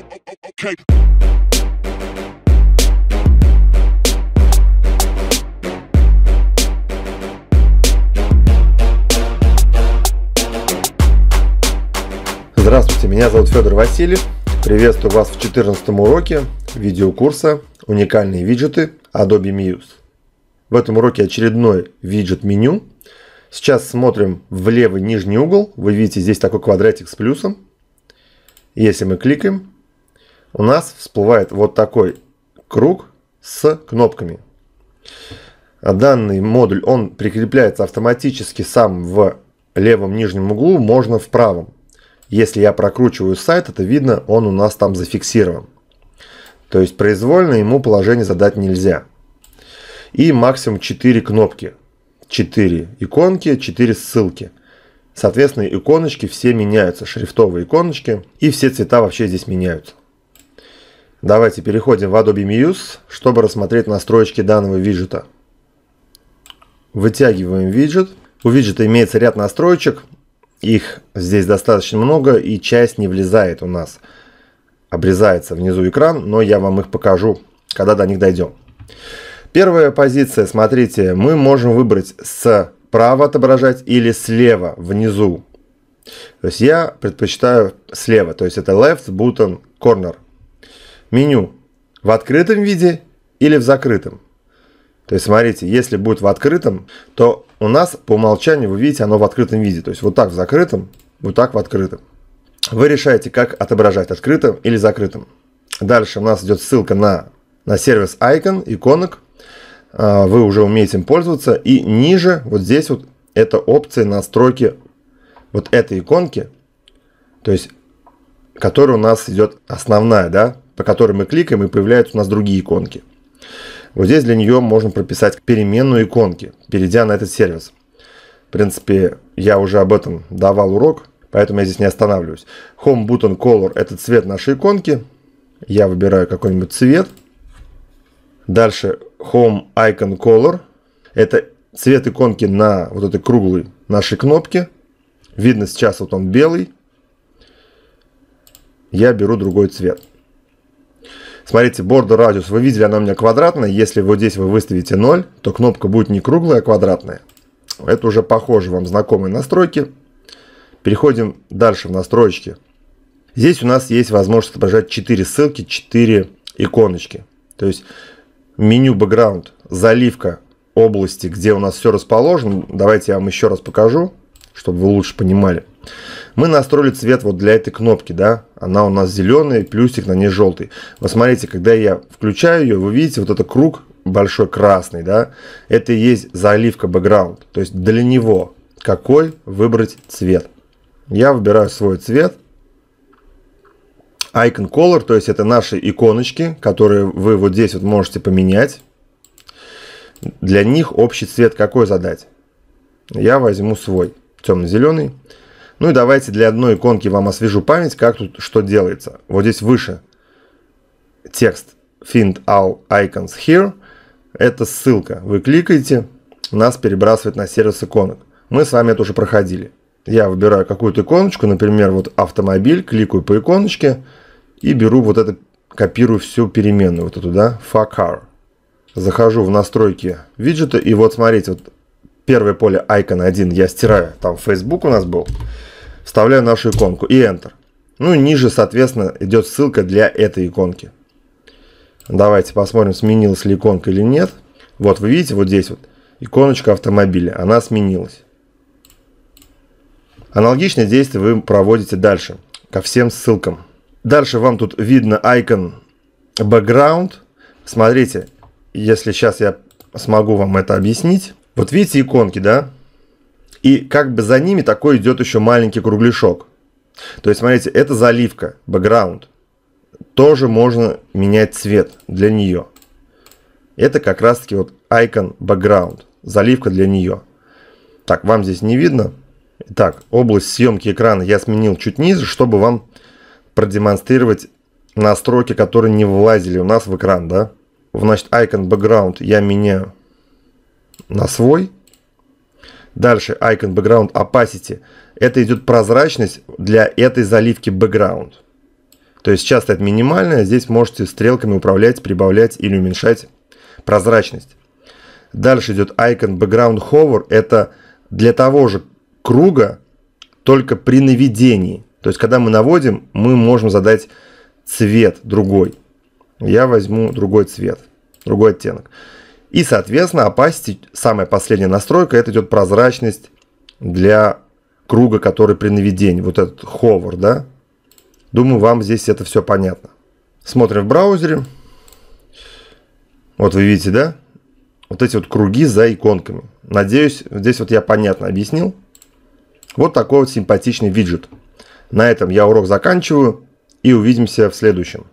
Okay. Здравствуйте, меня зовут Федор Васильев. Приветствую вас в 14 уроке видеокурса «Уникальные виджеты Adobe Muse». В этом уроке очередной виджет меню. Сейчас смотрим в левый нижний угол. Вы видите здесь такой квадратик с плюсом. Если мы кликаем, у нас всплывает вот такой круг с кнопками. А Данный модуль, он прикрепляется автоматически сам в левом нижнем углу, можно в правом. Если я прокручиваю сайт, это видно, он у нас там зафиксирован. То есть произвольно ему положение задать нельзя. И максимум 4 кнопки. 4 иконки, 4 ссылки. Соответственно, иконочки все меняются, шрифтовые иконочки, и все цвета вообще здесь меняются. Давайте переходим в Adobe Muse, чтобы рассмотреть настройки данного виджета. Вытягиваем виджет. У виджета имеется ряд настроечек. Их здесь достаточно много и часть не влезает у нас. Обрезается внизу экран, но я вам их покажу, когда до них дойдем. Первая позиция, смотрите, мы можем выбрать справа отображать или слева внизу. То есть я предпочитаю слева, то есть это left button corner – меню в открытом виде или в закрытом. То есть, смотрите, если будет в открытом, то у нас по умолчанию, вы видите, оно в открытом виде. То есть, вот так в закрытом, вот так в открытом. Вы решаете, как отображать, открытым или закрытым. Дальше у нас идет ссылка на, на сервис Icon, иконок. А, вы уже умеете им пользоваться. И ниже, вот здесь вот, это опции настройки вот этой иконки. То есть, которая у нас идет основная, да, по которым мы кликаем, и появляются у нас другие иконки. Вот здесь для нее можно прописать переменную иконки, перейдя на этот сервис. В принципе, я уже об этом давал урок, поэтому я здесь не останавливаюсь. Home Button Color – это цвет нашей иконки. Я выбираю какой-нибудь цвет. Дальше Home Icon Color – это цвет иконки на вот этой круглой нашей кнопке. Видно сейчас вот он белый. Я беру другой цвет. Смотрите, border radius, вы видели, она у меня квадратная. Если вот здесь вы выставите 0, то кнопка будет не круглая, а квадратная. Это уже похоже вам знакомые настройки. Переходим дальше в настройки. Здесь у нас есть возможность отображать 4 ссылки, 4 иконочки. То есть меню background, заливка области, где у нас все расположено. Давайте я вам еще раз покажу, чтобы вы лучше понимали. Мы настроили цвет вот для этой кнопки, да, она у нас зеленая, плюсик на ней желтый. Вот смотрите, когда я включаю ее, вы видите вот этот круг большой красный, да, это и есть заливка бэкграунд, то есть для него какой выбрать цвет. Я выбираю свой цвет, Icon Color, то есть это наши иконочки, которые вы вот здесь вот можете поменять. Для них общий цвет какой задать? Я возьму свой темно-зеленый. Ну и давайте для одной иконки вам освежу память, как тут что делается. Вот здесь выше текст find all icons here. Это ссылка. Вы кликаете, нас перебрасывает на сервис иконок. Мы с вами это уже проходили. Я выбираю какую-то иконочку, например, вот автомобиль, кликаю по иконочке и беру вот это, копирую всю переменную, вот эту, да, car. Захожу в настройки виджета и вот смотрите, вот первое поле Icon 1 я стираю, там Facebook у нас был вставляю нашу иконку и Enter. Ну и ниже, соответственно, идет ссылка для этой иконки. Давайте посмотрим, сменилась ли иконка или нет. Вот вы видите, вот здесь вот иконочка автомобиля, она сменилась. Аналогичное действие вы проводите дальше, ко всем ссылкам. Дальше вам тут видно icon background. Смотрите, если сейчас я смогу вам это объяснить. Вот видите иконки, да? И как бы за ними такой идет еще маленький кругляшок. То есть, смотрите, это заливка, бэкграунд. Тоже можно менять цвет для нее. Это как раз таки вот icon background, заливка для нее. Так, вам здесь не видно. Так, область съемки экрана я сменил чуть ниже, чтобы вам продемонстрировать настройки, которые не влазили у нас в экран, да? Значит, icon background я меняю на свой. Дальше Icon Background Opacity. Это идет прозрачность для этой заливки Background. То есть сейчас это минимальная, здесь можете стрелками управлять, прибавлять или уменьшать прозрачность. Дальше идет Icon Background Hover. Это для того же круга, только при наведении. То есть, когда мы наводим, мы можем задать цвет другой. Я возьму другой цвет, другой оттенок. И, соответственно, opacity, самая последняя настройка, это идет прозрачность для круга, который при наведении. Вот этот ховер, да? Думаю, вам здесь это все понятно. Смотрим в браузере. Вот вы видите, да? Вот эти вот круги за иконками. Надеюсь, здесь вот я понятно объяснил. Вот такой вот симпатичный виджет. На этом я урок заканчиваю и увидимся в следующем.